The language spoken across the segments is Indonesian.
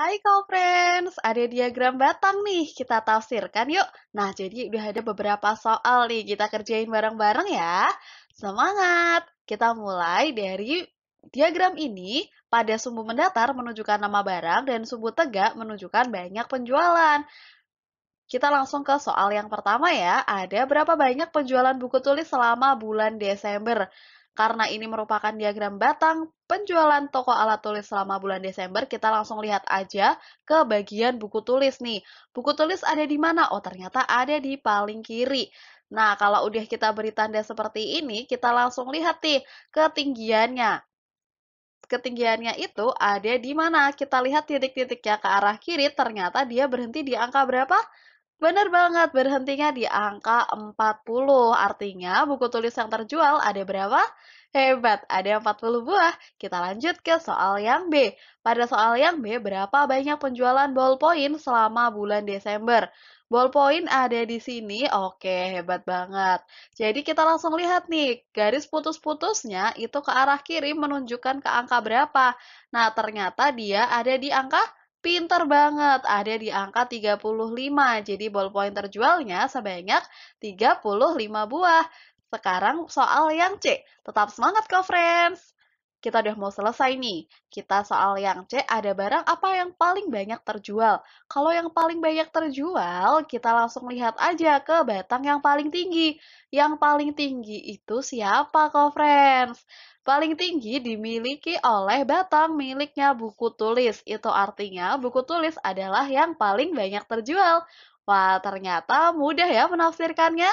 Hai kau friends ada diagram batang nih, kita tafsirkan yuk. Nah, jadi udah ada beberapa soal nih, kita kerjain bareng-bareng ya. Semangat! Kita mulai dari diagram ini, pada sumbu mendatar menunjukkan nama barang dan sumbu tegak menunjukkan banyak penjualan. Kita langsung ke soal yang pertama ya, ada berapa banyak penjualan buku tulis selama bulan Desember? Karena ini merupakan diagram batang penjualan toko alat tulis selama bulan Desember, kita langsung lihat aja ke bagian buku tulis nih. Buku tulis ada di mana? Oh, ternyata ada di paling kiri. Nah, kalau udah kita beri tanda seperti ini, kita langsung lihat nih ketinggiannya ketinggiannya itu ada di mana? Kita lihat titik-titiknya ke arah kiri, ternyata dia berhenti di angka berapa? Benar banget, berhentinya di angka 40. Artinya buku tulis yang terjual ada berapa? Hebat, ada 40 buah. Kita lanjut ke soal yang B. Pada soal yang B, berapa banyak penjualan ballpoint selama bulan Desember? Ballpoint ada di sini, oke hebat banget. Jadi kita langsung lihat nih, garis putus-putusnya itu ke arah kiri menunjukkan ke angka berapa. Nah ternyata dia ada di angka Pinter banget, ada di angka 35. Jadi ballpoint terjualnya sebanyak 35 buah. Sekarang soal yang C. Tetap semangat kok, friends! kita udah mau selesai nih. Kita soal yang C, ada barang apa yang paling banyak terjual? Kalau yang paling banyak terjual, kita langsung lihat aja ke batang yang paling tinggi. Yang paling tinggi itu siapa kok, friends? Paling tinggi dimiliki oleh batang miliknya buku tulis. Itu artinya buku tulis adalah yang paling banyak terjual. Wah, ternyata mudah ya menafsirkannya.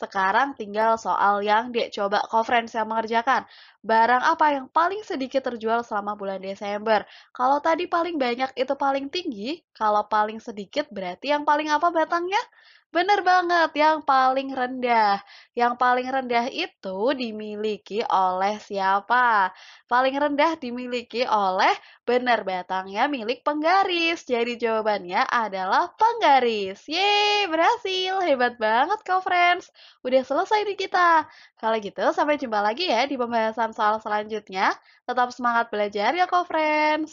Sekarang tinggal soal yang dia coba conference yang mengerjakan. Barang apa yang paling sedikit terjual selama bulan Desember? Kalau tadi paling banyak itu paling tinggi, kalau paling sedikit berarti yang paling apa batangnya? Bener banget, yang paling rendah. Yang paling rendah itu dimiliki oleh siapa? Paling rendah dimiliki oleh bener batangnya milik penggaris. Jadi jawabannya adalah penggaris. Yeay, berhasil. Hebat banget kau, friends. Udah selesai nih kita. Kalau gitu, sampai jumpa lagi ya di pembahasan soal selanjutnya. Tetap semangat belajar ya, co-friends.